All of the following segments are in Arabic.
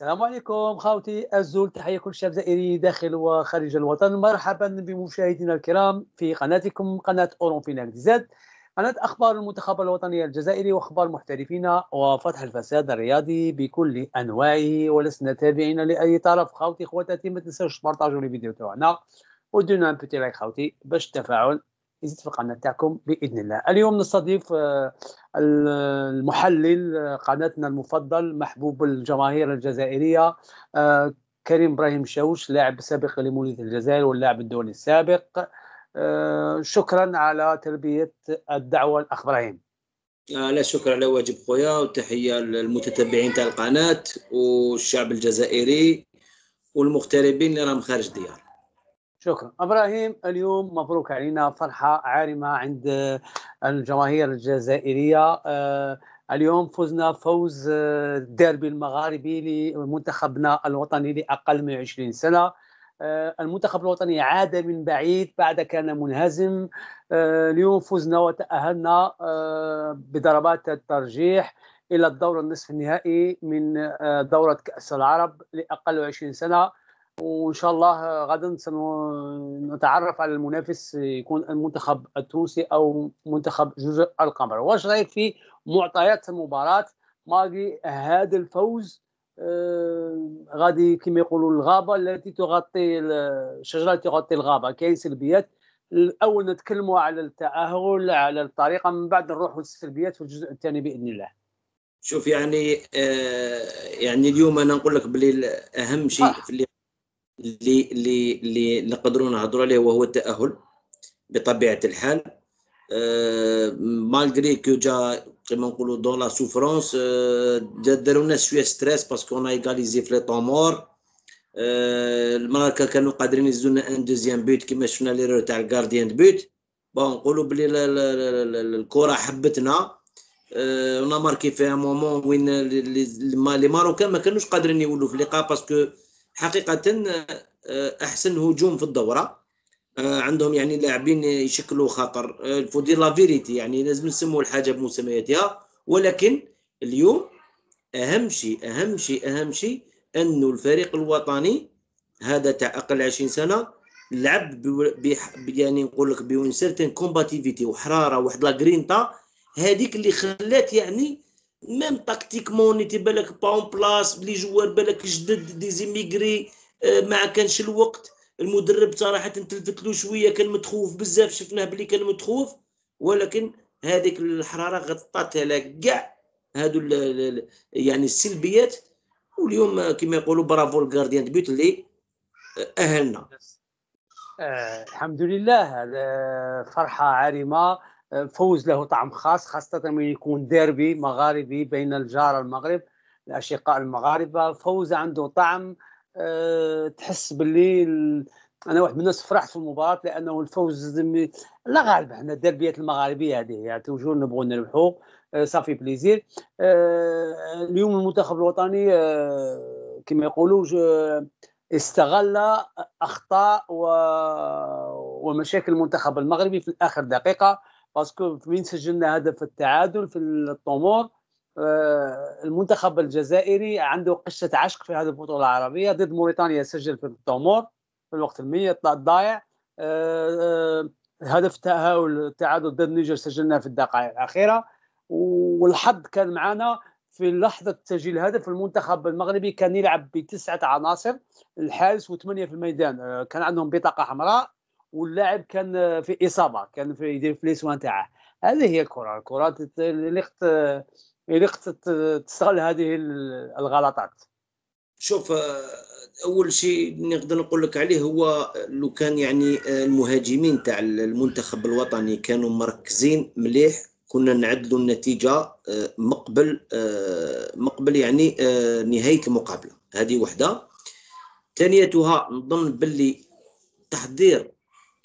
السلام عليكم خاوتي الزول تحية كل شاب زائري داخل وخارج الوطن مرحبا بمشاهدينا الكرام في قناتكم قناة أولمبينال زاد قناة أخبار المنتخب الوطني الجزائري وأخبار محترفينا وفتح الفساد الرياضي بكل أنواعه ولسنا تابعين لأي طرف خاوتي خواتاتي ما تنساوش تبارطاجوا الفيديو تاعنا ودونا ان بوتي لايك خاوتي باش التفاعل يزيد في القناه تاعكم باذن الله اليوم نستضيف آه، المحلل آه، قناتنا المفضل محبوب الجماهير الجزائريه آه، كريم ابراهيم شوش لاعب سابق لمولية الجزائر واللاعب الدولي السابق شكرا على تلبيه الدعوه الاخ ابراهيم لا شكرا على واجب خويا وتحيه للمتتبعين تاع القناه والشعب الجزائري والمغتربين اللي راهم خارج ديار شكرا ابراهيم اليوم مبروك علينا فرحه عارمه عند الجماهير الجزائريه آه، اليوم فزنا فوز آه، الديربي المغاربي لمنتخبنا الوطني لاقل من 20 سنه آه، المنتخب الوطني عاد من بعيد بعد كان منهزم اليوم فزنا وتاهلنا بضربات الترجيح الى الدور النصف النهائي من دوره كاس العرب لاقل 20 سنه وان شاء الله غدا سنتعرف على المنافس يكون المنتخب التونسي او منتخب جزء القمر واش رايك في معطيات المباراه ماضي هذا الفوز آه غادي كما يقولوا الغابه التي تغطي الشجره التي تغطي الغابه كاين سلبيات الاول نتكلموا على التاهل على الطريقه من بعد نروحوا للسلبيات في الجزء الثاني باذن الله شوف يعني آه يعني اليوم انا نقول لك بلي اهم شيء آه. في اللي اللي اللي اللي نقدروا نهضروا عليه وهو التاهل بطبيعه الحال مالغري كو جا كيما نقولوا دون لا سوفرونس داروا لنا شويه ستريس باسكو انا ايغاليزي في لي طومور الماركه كانوا قادرين لنا ان دوزيام بيت كيما شفنا رو تاع الكارديان بوت بون نقولوا بلي الكره حبتنا اون ماركي في ان مومون وين لي ماروكان ما كانوش قادرين يولوا في اللقاء باسكو حقيقه آه، احسن هجوم في الدوره آه، عندهم يعني لاعبين يشكلوا خطر فودي لا فيريتي يعني لازم نسموا الحاجه بمسمياتها ولكن اليوم اهم شيء اهم شيء اهم شيء انه الفريق الوطني هذا تاع اقل 20 سنه لعب يعني نقول لك بون سيرتين كومباتيفيتي وحراره واحد لا جرينتا هذيك اللي خلات يعني ميم تاكتيكمون نيتي بالك باون بلاس لي جوار بالك جدد ديزيميغري ما كانش الوقت المدرب صراحه تلفت له شويه كان متخوف بزاف شفناه بلي كان متخوف ولكن هذيك الحراره غطات على كاع هادو يعني السلبيات واليوم كما يقولوا برافو الغارديان بيوت اللي اهلنا آه الحمد لله فرحه عارمه فوز له طعم خاص خاصة من يكون ديربي مغاربي بين الجار المغرب الأشقاء المغاربة فوز عنده طعم آه، تحس باللي انا واحد من الناس فرحت في المباراه لانه الفوز لا غالب حنا الدربيات المغاربيه هذه يعني توجور نبغوا نربحوا آه، صافي بليزير آه، اليوم المنتخب الوطني كما يقولوا استغل اخطاء ومشاكل المنتخب المغربي في اخر دقيقه باسكو وين سجلنا هدف التعادل في الطمور آه، المنتخب الجزائري عنده قشة عشق في هذه البطولة العربية ضد موريتانيا سجل في الطمور في الوقت المية طلع الضايع آه، آه، هدف تأهل التعادل ضد نيجر سجلناه في الدقائق الأخيرة والحظ كان معنا في لحظة تسجيل الهدف المنتخب المغربي كان يلعب بتسعة عناصر الحارس وثمانية في الميدان كان عندهم بطاقة حمراء واللاعب كان في اصابه كان في يدير في تاعه هذه هي الكره الكره اللي قت اللي تستغل هذه الغلطات شوف آه، اول شيء نقدر نقول لك عليه هو لو كان يعني آه، المهاجمين تاع المنتخب الوطني كانوا مركزين مليح كنا نعدلوا النتيجه آه، مقبل مقبل يعني نهايه المقابله هذه وحده ثانيتها نظن باللي تحضير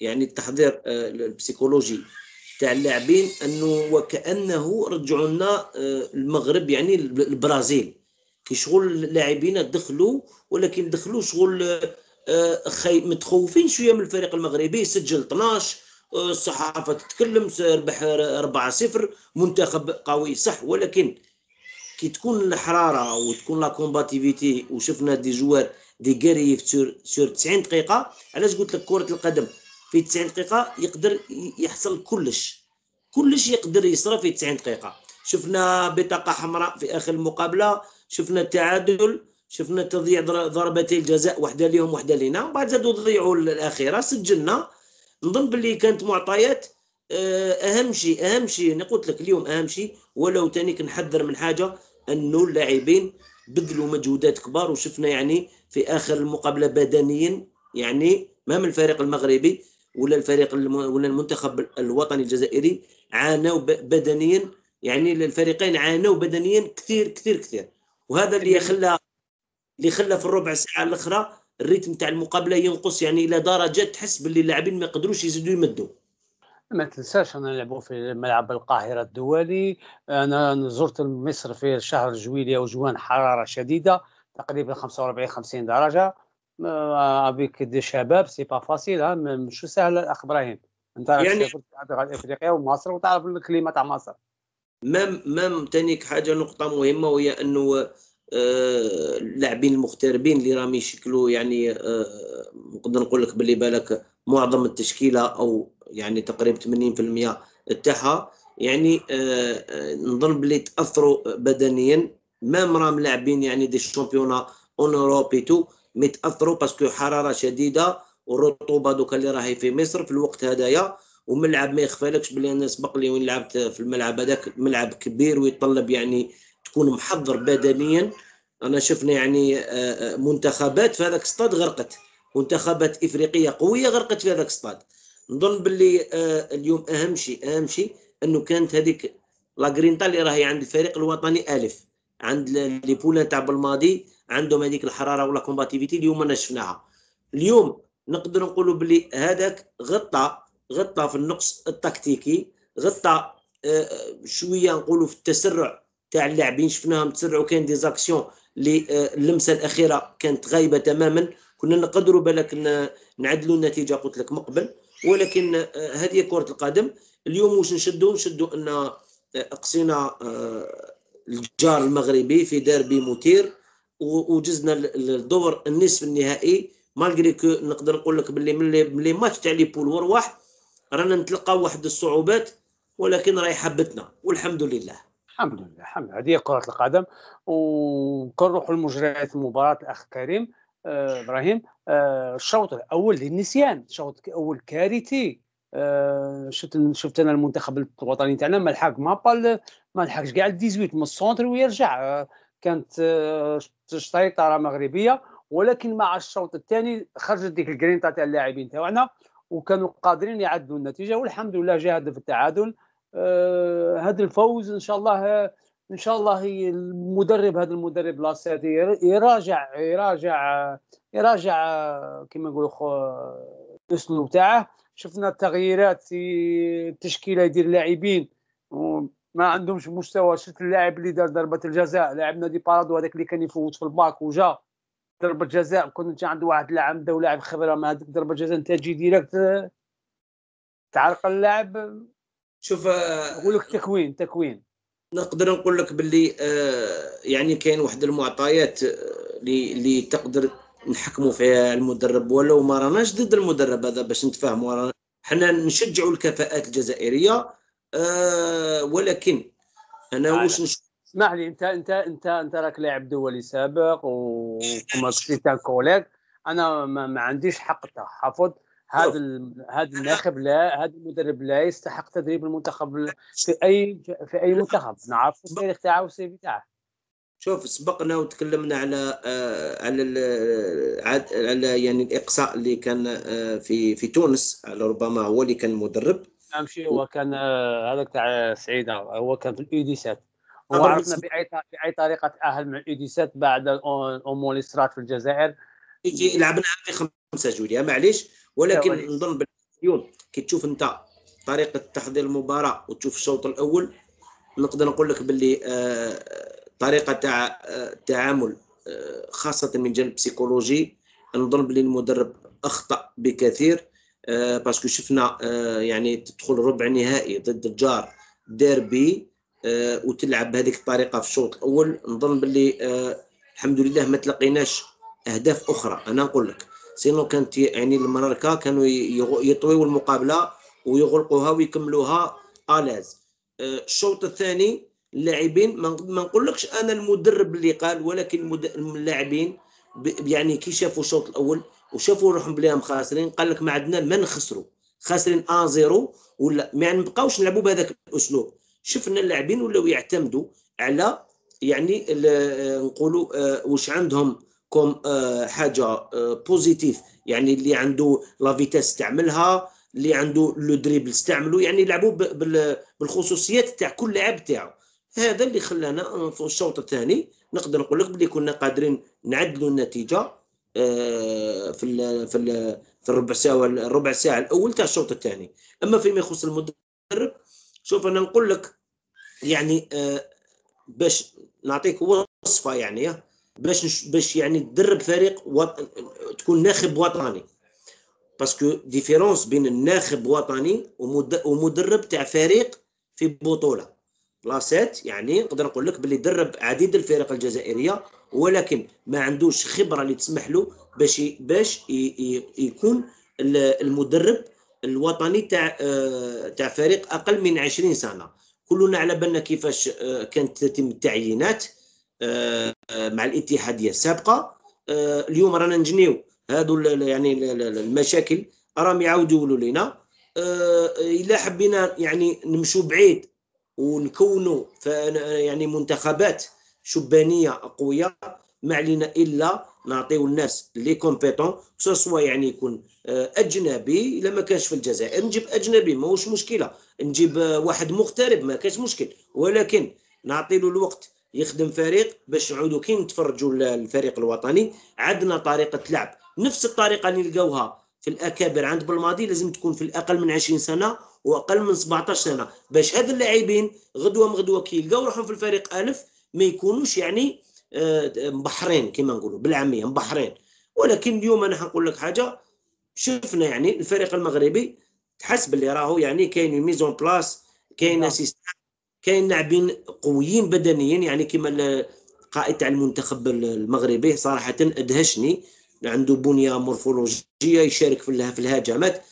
يعني التحضير آه، البسيكولوجي تاع اللاعبين انه وكانه رجعوا لنا آه، المغرب يعني البرازيل كي شغل اللاعبين دخلوا ولكن دخلوا شغل آه، متخوفين شويه من الفريق المغربي سجل 12 الصحافه تتكلم ربح 4 0 منتخب قوي صح ولكن كي تكون الحراره وتكون لا كومباتيفيتي وشفنا دي جوار دي غاريف سور 90 دقيقه علاش قلت لك كره القدم في 90 دقيقه يقدر يحصل كلش كلش يقدر يصرى في 90 دقيقه شفنا بطاقه حمراء في اخر المقابله شفنا التعادل شفنا تضييع ضربتي الجزاء وحده لهم وحده لنا وبعد زادوا ضيعوا الاخيره سجلنا نظن باللي كانت معطيات آه، اهم شيء اهم شيء انا قلت لك اليوم اهم شيء ولو تاني كنحذر من حاجه انه اللاعبين بذلوا مجهودات كبار وشفنا يعني في اخر المقابله بدنيا يعني ما من الفريق المغربي ولا الفريق ولا المنتخب الوطني الجزائري عانوا بدنيا يعني الفريقين عانوا بدنيا كثير كثير كثير وهذا اللي خلى اللي خلى في الربع ساعه الاخرى الريتم تاع المقابله ينقص يعني الى درجه تحس باللي اللاعبين ما يقدروش يزيدوا يمدوا ما تنساش انا نلعبوا في ملعب القاهره الدولي انا زرت مصر في شهر جويليه وجوان حراره شديده تقريبا 45 50 درجه افيك آه، دي شباب سي با فاسيل مش سهل الاخ ابراهيم انت يعني في افريقيا ومصر وتعرف الكليمه تاع مصر مام مام تانيك حاجه نقطه مهمه وهي انه آه، اللاعبين المغتربين اللي راهم يشكلوا يعني آه، نقدر نقول لك باللي بالك معظم التشكيله او يعني تقريبا 80% تاعها يعني نظن باللي تاثروا بدنيا مام راهم لاعبين يعني دي شامبيونا اون اوروبي تو متاثروا باسكو حراره شديده والرطوبه دوكا اللي راهي في مصر في الوقت هذايا وملعب ما يخفالكش بلي انا سبق لي وين لعبت في الملعب هذاك ملعب كبير ويتطلب يعني تكون محضر بدنيا انا شفنا يعني آه، آه، منتخبات في هذاك الصطاد غرقت منتخبات افريقيه قويه غرقت في هذاك الصطاد نظن باللي آه، اليوم اهم شيء اهم شيء انه كانت هذيك لا اللي راهي عند الفريق الوطني الف عند لي بولا تاع بالماضي عندهم هذيك الحراره ولا كومباتيفيتي اليوم انا شفناها اليوم نقدر نقولوا بلي هذاك غطى غطى في النقص التكتيكي غطى آه، شويه نقولوا في التسرع تاع اللاعبين شفناهم تسرعوا كان دي زاكسيون اللي آه، اللمسه الاخيره كانت غايبه تماما كنا نقدروا بالك نعدلوا النتيجه قلت لك مقبل ولكن آه، هذه كره القدم اليوم واش نشدوا نشدوا ان قصينا الجار المغربي في ديربي مثير وجزنا الدور النصف النهائي مالغري كو نقدر نقول لك باللي من لي ماتش تاع لي بول ورواح رانا نتلقاو واحد الصعوبات ولكن راهي حبتنا والحمد لله الحمد لله الحمد لله هذه كرة القدم وكنروحوا لمجريات المباراه الأخ كريم آه إبراهيم آه الشوط الأول للنسيان الشوط الأول كارثي آه شفت انا المنتخب الوطني تاعنا ما لحق ما بال ما لحقش كاع ال 18 من السونتر ويرجع آه كانت آه، سيطره مغربيه ولكن مع الشوط الثاني خرجت ديك الجرينتا تاع اللاعبين تاعنا وكانوا قادرين يعدلوا النتيجه والحمد لله جاء هدف التعادل آه، هذا الفوز ان شاء الله ان شاء الله المدرب هذا المدرب لاسيتي يراجع يراجع يراجع كما نقولوا الاسلوب تاعه شفنا التغييرات في التشكيله يدير لاعبين ما عندهمش مستوى شفت اللاعب اللي دار ضربه الجزاء لاعب نادي بارادو هذاك اللي كان يفوت في الباك وجا ضربه جزاء كنت عند واحد لاعب دا لاعب خبره ما هذيك ضربه جزاء انت تجي ديريكت آه، تعرق اللاعب شوف نقول آه، لك تكوين تكوين نقدر نقول لك باللي آه، يعني كاين واحد المعطيات اللي اللي تقدر نحكموا فيها المدرب ولو ما راناش ضد المدرب هذا باش نتفاهموا حنا نشجعوا الكفاءات الجزائريه آه، ولكن انا واش اسمح لي انت انت انت انت راك لاعب دولي سابق وكما قلتي كوليك انا ما, ما عنديش حق تحفظ هذا هذا الناخب لا هذا المدرب لا يستحق تدريب المنتخب في اي في اي منتخب نعرف التاريخ تاعه والسي في تاعه شوف سبقنا وتكلمنا على آه على على يعني الاقصاء اللي كان آه في في تونس على ربما هو اللي كان مدرب كان شي هو كان هذاك تاع سعيده هو كان في الايديسات وعرفنا باي باي طريقه تاهل من الاي بعد الاومون اللي صرات في الجزائر لعبنا في خمسه جوليا معليش ولكن نظن اليوم كي تشوف انت طريقه تحضير المباراه وتشوف الشوط الاول نقدر نقول لك باللي آه، طريقه تاع التعامل آه، آه، خاصه من جانب سيكولوجي نظن بلي المدرب اخطا بكثير آه، باسكو شفنا آه، يعني تدخل ربع نهائي ضد الجار ديربي آه، وتلعب بهذيك الطريقه في الشوط الاول نظن باللي الحمد لله ما تلقيناش اهداف اخرى انا نقول لك سينو كانت يعني المراركه كانوا يطويوا المقابله ويغلقوها ويكملوها الاز الشوط الثاني اللاعبين ما نقولكش انا المدرب اللي قال ولكن اللاعبين يعني كي شافوا الشوط الاول وشافوا روحهم بلاهم خاسرين قال لك ما عندنا ما نخسروا خاسرين 1 زيرو ولا ما نبقاوش يعني نلعبوا بهذاك الاسلوب شفنا اللاعبين ولاو يعتمدوا على يعني نقولوا آه، واش عندهم كوم آه، حاجه بوزيتيف آه، يعني اللي عنده لا فيتاس استعملها اللي عنده لو دريبل استعملوا يعني يلعبوا بالخصوصيات تاع كل لاعب تاعو هذا اللي خلانا في الشوط الثاني نقدر نقول لك بلي كنا قادرين نعدلوا النتيجه آه، في الـ في الـ في الربع ساعه الربع ساعه الاول تاع الشوط الثاني اما فيما يخص المدرب شوف انا نقول لك يعني آه، باش نعطيك وصفه يعني آه، باش باش يعني تدرب فريق تكون ناخب وطني باسكو ديفيرونس بين الناخب وطني ومدرب تاع فريق في بطوله لاسيت يعني نقدر نقول لك باللي درب عديد الفرق الجزائريه ولكن ما عندوش خبره اللي تسمح له باش باش يكون المدرب الوطني تاع آه، تاع فريق اقل من 20 سنه كلنا على بالنا كيفاش آه، كانت تتم التعيينات آه، مع الاتحاديه السابقه اليوم رانا نجنيو هادو يعني المشاكل راهم يعاودوا لنا الا حبينا يعني نمشوا بعيد ونكونوا يعني منتخبات شبانيه اقوياء ما علينا الا نعطيو الناس لي كومبيتون سوا يعني يكون آه، اجنبي الا ما كانش في الجزائر نجيب اجنبي ماهوش مشكله نجيب آه، واحد مغترب ما كانش مشكل ولكن نعطي له الوقت يخدم فريق باش نعودوا كي نتفرجوا الفريق الوطني عندنا طريقه لعب نفس الطريقه اللي لقاوها في الاكابر عند بالماضي لازم تكون في الاقل من 20 سنه واقل من 17 سنه باش هاد اللاعبين غدوه مغدوه كي يلقاو روحهم في الفريق الف ما يكونوش يعني آه، مبحرين كما نقولوا بالعاميه مبحرين ولكن اليوم انا حنقول لك حاجه شفنا يعني الفريق المغربي تحس باللي راهو يعني كاين ميزون بلاس كاين سيستم نعم. كاين لاعبين قويين بدنيا يعني كما القائد تاع المنتخب المغربي صراحه ادهشني عنده بنيه مورفولوجيه يشارك في الهجمات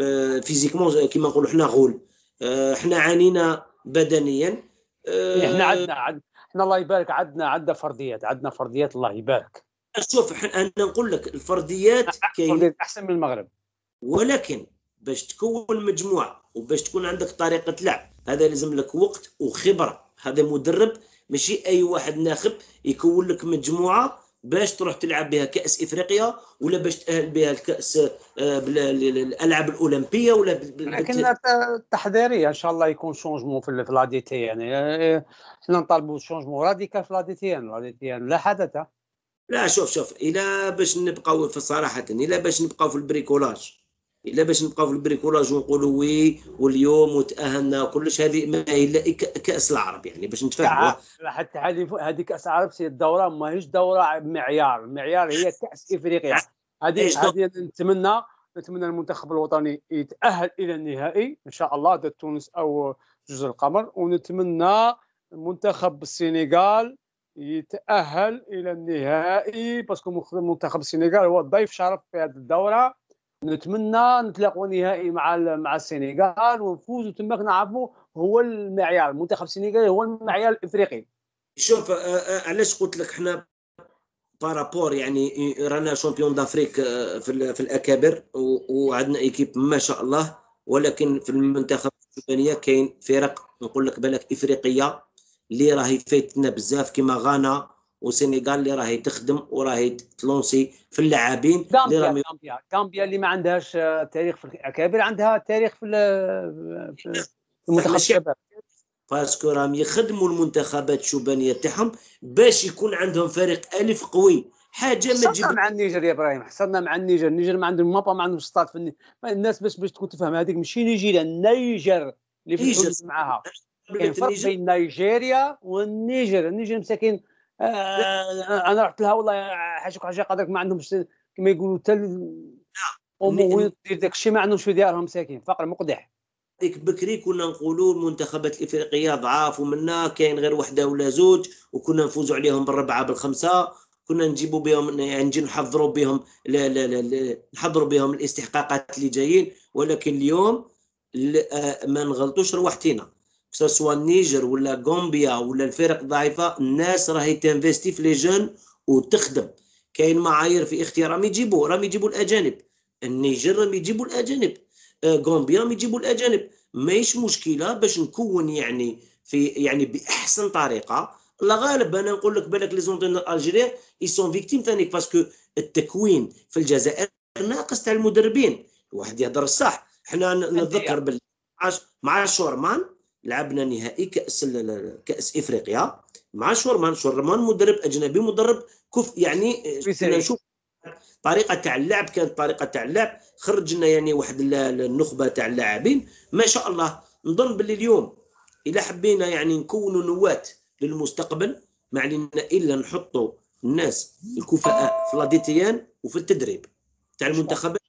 آه، فيزيكمون آه، كيما نقولوا حنا غول آه، حنا عانينا بدنيا إيه، حنا عندنا حنا الله يبارك عندنا عندنا فرديات عندنا فرديات الله يبارك شوف انا نقول لك الفرديات كاين احسن من المغرب ولكن باش تكون مجموعه وباش تكون عندك طريقه لعب هذا لازم لك وقت وخبره هذا مدرب ماشي اي واحد ناخب يكون لك مجموعه باش تروح تلعب بها كاس افريقيا ولا باش تاهل بها الكاس آه، الالعاب الاولمبيه ولا لكن التحضيرية ان شاء الله يكون شونجمون في لا دي تي يعني آه، حنا نطالبوا شونجمون راديكال في لا دي تي لا دي تي لا حدث لا شوف شوف الى باش نبقاو في صراحه الى باش نبقاو في البريكولاج الا باش نبقاو في البريكولاج ونقولوا وي واليوم وتاهلنا كلش هذه ما الا كاس العرب يعني باش نتفاهموا حتى هذه هذه كاس العرب سي الدوره ماهيش دوره معيار المعيار هي كاس افريقيا يعني هذه هذه نتمنى نتمنى المنتخب الوطني يتاهل الى النهائي ان شاء الله ضد تونس او جزر القمر ونتمنى منتخب السنغال يتاهل الى النهائي باسكو منتخب السنغال هو الضيف شرف في هذه الدوره نتمنى نتلاقوا نهائي مع مع السنغال ونفوز وتماك نعرفوا هو المعيار المنتخب السنغالي هو المعيار الافريقي شوف آه، آه، علاش قلت لك حنا بارابور يعني آه، رانا شامبيون دافريك في, في الاكابر وعندنا ايكيب ما شاء الله ولكن في المنتخب السودانيه كاين فرق نقول لك بالك افريقيه اللي راهي فايتنا بزاف كيما غانا وسنغال اللي راهي تخدم وراهي تلونسي في اللاعبين اللي راهم غامبيا اللي ما عندهاش آه، تاريخ في الاكابر عندها تاريخ في, في المنتخب باسكو راهم يخدموا المنتخبات الشبانيه تاعهم باش يكون عندهم فريق الف قوي حاجه ما تجيب مع النيجر يا ابراهيم حصلنا مع النيجر النيجر ما عندهم مابا ما عندهم ستات في الناس باش باش تكون تفهم هذيك ماشي نيجيريا النيجر اللي في معاها كاين فرق بين نيجيريا والنيجر النيجر مساكين آه انا رحت لها والله حاجه حاجه قادرك ما عندهمش كما يقولوا حتى امور دير داك الشيء ما عندهمش في ديارهم ساكن فقر مقدح ديك بكري كنا نقولوا المنتخبات الافريقيه ضعاف ومنا كاين غير وحده ولا زوج وكنا نفوزوا عليهم بالربعه بالخمسه كنا نجيبوا بهم يعني نجي نحضروا بهم لا لا لا نحضروا بهم الاستحقاقات اللي جايين ولكن اليوم آه، ما نغلطوش رواحتينا سواء النيجر ولا غومبيا ولا الفرق ضعيفه الناس راهي تنفيستي في لي جون وتخدم كاين معايير في اختيار راهم يجيبوا راهم يجيبوا الاجانب النيجر راهم يجيبوا الاجانب آه، غومبيا راهم يجيبوا الاجانب ماهيش مشكله باش نكون يعني في يعني باحسن طريقه الغالب انا نقول لك بالك لي زونتين الجيري اي سون فيكتيم ثاني باسكو التكوين في الجزائر ناقص تاع المدربين الواحد يهضر الصح حنا نتذكر بال مع شورمان لعبنا نهائي كاس كاس افريقيا مع شورمان شورمان مدرب اجنبي مدرب كف يعني آه، نشوف طريقه تاع اللعب كانت طريقه تاع اللعب خرجنا يعني واحد النخبه تاع اللاعبين ما شاء الله نظن باللي اليوم الا حبينا يعني نكونوا نواه للمستقبل ما علينا الا نحطوا الناس الكفاء في لاديتيان وفي التدريب تاع المنتخبات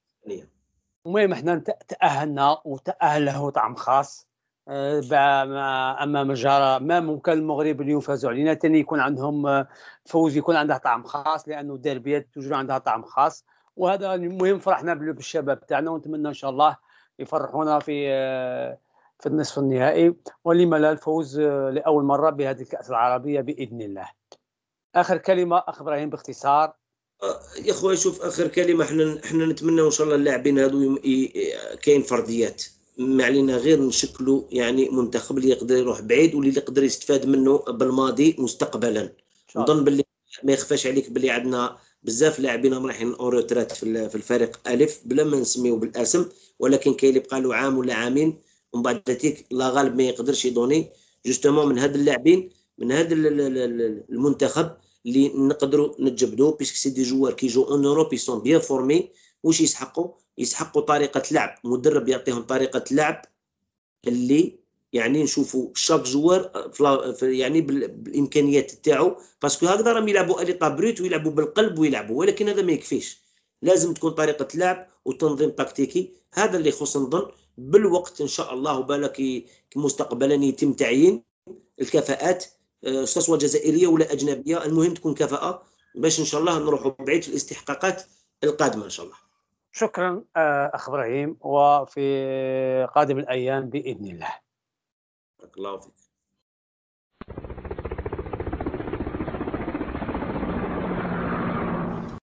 المهم احنا تاهلنا وتاهل له طعم خاص آه، امام الجاره ما ممكن المغرب اليوم فازوا علينا ثاني يكون عندهم آه، فوز يكون عندها طعم خاص لانه الدربيات توجد عندها طعم خاص وهذا المهم فرحنا بالشباب تاعنا ونتمنى ان شاء الله يفرحونا في آه، في النصف النهائي ولما لا الفوز لاول مره بهذه الكاس العربيه باذن الله اخر كلمه اخ ابراهيم باختصار يا خويا شوف اخر كلمه احنا احنا نتمنى ان شاء الله اللاعبين هذو كاين فرديات ما علينا غير نشكلوا يعني منتخب اللي يقدر يروح بعيد واللي يقدر يستفاد منه بالماضي مستقبلا نظن باللي ما يخفاش عليك باللي عندنا بزاف لاعبين رايحين اوروترات في الفريق الف بلا ما نسميو بالاسم ولكن كاين اللي بقى له عام ولا عامين ومن بعد ذاتيك لا غالب ما يقدرش يدوني جوستومون من هاد اللاعبين من هاد المنتخب اللي نقدروا نتجبدوا بيسك سي دي جوار كي جو اون اوروب سون بيان فورمي واش يسحقوا يسحقوا طريقه لعب مدرب يعطيهم طريقه لعب اللي يعني نشوفوا شاك جوار آه، يعني بالامكانيات تاعو باسكو هكذا راهم يلعبوا اليطا بروت ويلعبوا بالقلب ويلعبوا ولكن هذا ما يكفيش لازم تكون طريقه لعب وتنظيم تكتيكي هذا اللي يخص نظن بالوقت ان شاء الله بالك مستقبلا يتم تعيين الكفاءات آه، استاذ جزائريه ولا اجنبيه المهم تكون كفاءه باش ان شاء الله نروحوا بعيد في الاستحقاقات القادمه ان شاء الله شكرا آه، اخ ابراهيم وفي قادم الايام باذن الله الله فيك